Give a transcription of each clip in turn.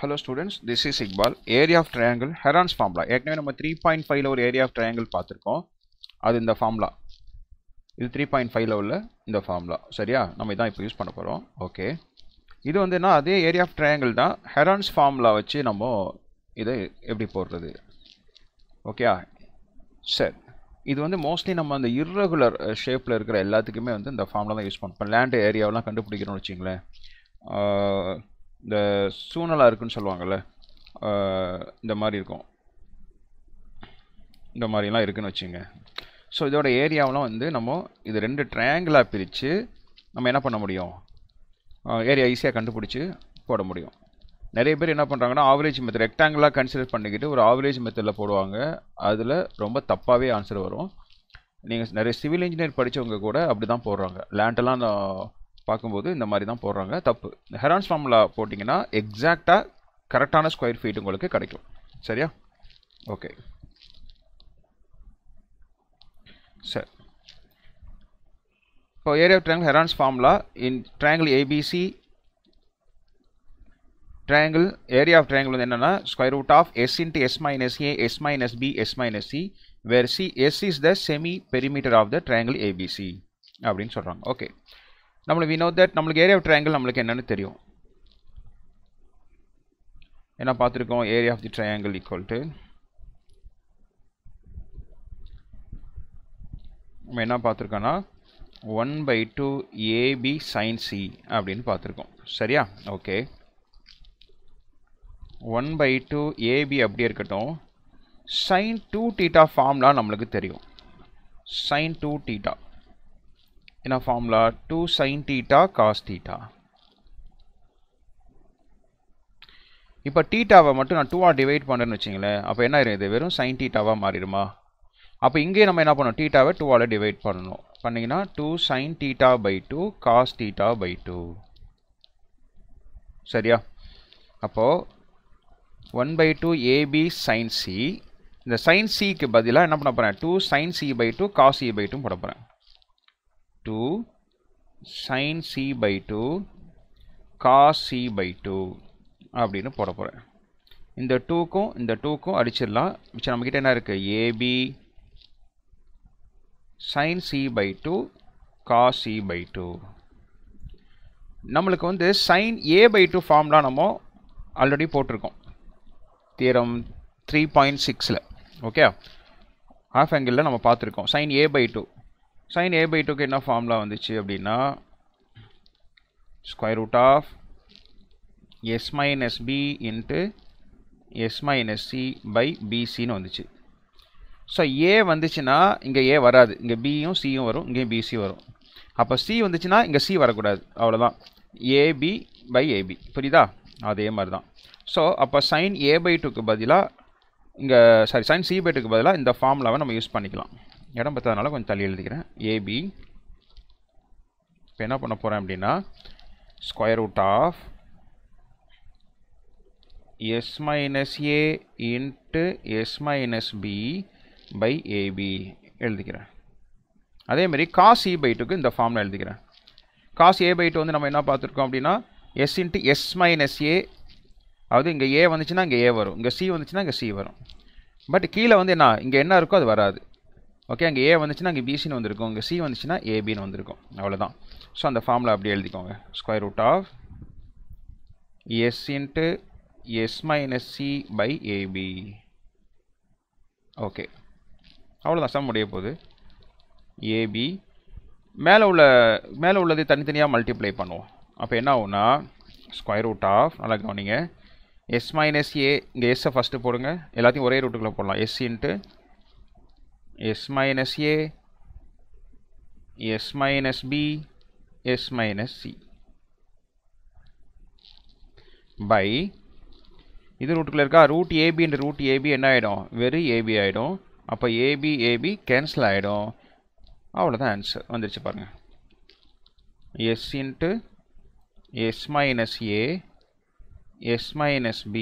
hello students this is Iqbal area of triangle Heron's formula ஏற்கனவே நம்ம three point ஃபைவ்ல ஒரு ஏரியா ஆஃப் ட்ரையாங்கிள் பார்த்துருக்கோம் அது இந்த ஃபார்முலா இது த்ரீ பாயிண்ட் ஃபைவ்ல உள்ள இந்த ஃபார்முலா சரியா நம்ம இதான் இப்போ யூஸ் பண்ண போகிறோம் ஓகே இது வந்துன்னா அதே ஏரியா ஆஃப் ட்ரையாங்கிள் தான் ஹெரான்ஸ் ஃபார்முலா வச்சு நம்ம இதை எப்படி போடுறது ஓகேயா சரி இது வந்து மோஸ்ட்லி நம்ம அந்த இர்ரெகுலர் ஷேப்பில் இருக்கிற எல்லாத்துக்குமே வந்து இந்த ஃபார்முலா தான் யூஸ் பண்ணோம் இப்போ லேண்டு ஏரியாவெலாம் கண்டுபிடிக்கிறோம்னு வச்சிங்களேன் இந்த சூனலாக இருக்குன்னு சொல்லுவாங்கள்ல இந்த மாதிரி இருக்கும் இந்த மாதிரிலாம் இருக்குன்னு வச்சுங்க ஸோ இதோட ஏரியாவெலாம் வந்து நம்ம இது ரெண்டு ட்ரையாங்கிளாக பிரித்து நம்ம என்ன பண்ண முடியும் ஏரியா ஈஸியாக கண்டுபிடிச்சி போட முடியும் நிறைய பேர் என்ன பண்ணுறாங்கன்னா ஆவரேஜ் மெத்தட் ரெக்டாங்கிளாக கன்சிடர் பண்ணிக்கிட்டு ஒரு ஆவரேஜ் மெத்தடில் போடுவாங்க அதில் ரொம்ப தப்பாகவே ஆன்சர் வரும் நீங்கள் நிறைய சிவில் இன்ஜினியர் படித்தவங்க கூட அப்படி தான் போடுறாங்க லேண்டெல்லாம் பார்க்கும்போது இந்த மாதிரி தான் போடுறாங்க தப்பு ஹெரான்ஸ் ஃபார்முலா போட்டிங்கன்னா எக்ஸாக்டாக கரெக்டான ஸ்கொயர் ஃபீட் உங்களுக்கு கிடைக்கும் சரியா ஓகே சரி இப்போ area of triangle Heron's formula in triangle ABC triangle area of triangle வந்து என்னென்னா square root of s into s minus a s minus b s minus c where c s is the semi perimeter of the triangle ABC அப்படின்னு சொல்கிறாங்க okay நம்மளுக்கு we know that நம்மளுக்கு area of triangle நம்மளுக்கு என்னென்னு தெரியும் என்ன பார்த்துருக்கோம் area of the triangle equal to நம்ம என்ன பார்த்துருக்கோன்னா one by two AB sine C அப்படின்னு பார்த்துருக்கோம் சரியா okay one by two AB அப்படி இருக்கட்டும் சைன் டூ டீட்டா ஃபார்ம்லாம் நம்மளுக்கு தெரியும் sine two theta in a formula 2 sin theta cos theta இப்போ டீட்டாவை மட்டும் நான் டூவாக டிவைட் பண்ணுறேன்னு வச்சிங்களேன் அப்போ என்ன இருக்குது வெறும் சைன் டீட்டாவாக மாறிடுமா அப்போ இங்கே நம்ம என்ன பண்ணோம் டீட்டாவை டூவால் டிவைட் பண்ணணும் பண்ணிங்கன்னா two sine theta by two cos theta by two சரியா அப்போது one by two AB sine C இந்த சைன் சிக்கு பதிலாக என்ன பண்ண போகிறேன் two sine C by two cos e by two போட போகிறேன் 2 sin c by 2 cos c by 2 அப்படின்னு போட போகிறேன் இந்த டூக்கும் இந்த டூக்கும் அடிச்சிடலாம் மிச்சம் நம்மக்கிட்ட என்ன இருக்குது AB sine C by two cos C by two நம்மளுக்கு வந்து சைன் ஏ பை டூ ஃபார்ம்லாம் நம்ம ஆல்ரெடி போட்டிருக்கோம் தீரம் த்ரீ பாயிண்ட் சிக்ஸில் ஓகே ஹாஃப் ஆங்கிளில் நம்ம பார்த்துருக்கோம் sine A by two sine A by டூக்கு என்ன ஃபார்முலா வந்துச்சு அப்படின்னா square root of s minus b into s minus c by பிசின்னு வந்துச்சு ஸோ ஏ வந்துச்சுன்னா இங்கே ஏ வராது இங்கே பியும் சியும் வரும் இங்கேயும் பிசி வரும் அப்போ சி வந்துச்சுன்னா இங்கே சி வரக்கூடாது அவ்வளோதான் ஏபி பை ஏபி புரியுதா அதே மாதிரி தான் ஸோ அப்போ சைன் ஏ பை டூக்கு பதிலாக இங்கே சாரி சைன் சி பை டூக்கு பதிலாக இந்த ஃபார்முலாவை நம்ம யூஸ் பண்ணிக்கலாம் இடம் பத்தாதனால கொஞ்சம் தள்ளி எழுதிக்கிறேன் ஏபி இப்போ என்ன பண்ண போகிறேன் அப்படின்னா square root of s minus a into s minus b by AB எழுதிக்கிறேன் அதேமாரி காஸ் இ e பை டூக்கு இந்த ஃபார்மில் எழுதிக்கிறேன் காஸ் ஏ பை டூ வந்து நம்ம என்ன பார்த்துருக்கோம் அப்படின்னா s into s minus a அதாவது இங்கே ஏ வந்துச்சுன்னா இங்கே ஏ வரும் இங்கே சி வந்துச்சுன்னா இங்கே சி வரும் பட் கீழே வந்து என்ன இங்கே என்ன இருக்கோ அது வராது ஓகே அங்கே ஏ வந்துச்சுன்னா அங்கே பிசின்னு வந்திருக்கும் அங்கே சி வந்துச்சுன்னா ஏபின்னு வந்திருக்கும் அவ்வளோதான் ஸோ அந்த ஃபார்மில் அப்படியே எழுதிக்கோங்க square root of s into s minus c by AB okay அவ்வளோதான் சம் முடிய போகுது ஏபி மேலே உள்ள மேலே உள்ளது தனித்தனியாக மல்டிப்ளை பண்ணுவோம் அப்போ என்ன ஆகுனா ஸ்கொயர் ரூட் ஆஃப் நல்லா கவனிங்க எஸ் மைனஸ் ஏ இங்கே எஸ்ஸை ஃபஸ்ட்டு போடுங்க எல்லாத்தையும் ஒரே ரூட்டுக்குள்ளே போடலாம் s into s minus a, s minus b, s minus c by இது ரூட்டுக்குள்ளே இருக்கா ரூட் ஏபின்ற ரூட் ஏபி என்ன ஆகிடும் வெறும் ஏபி ஆகிடும் அப்போ ஏபி ஏபி கேன்சல் ஆகிடும் அவ்வளோதான் ஆன்சர் வந்துருச்சு பாருங்கள் S into s minus A, s minus B,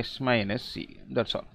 s minus C, that's all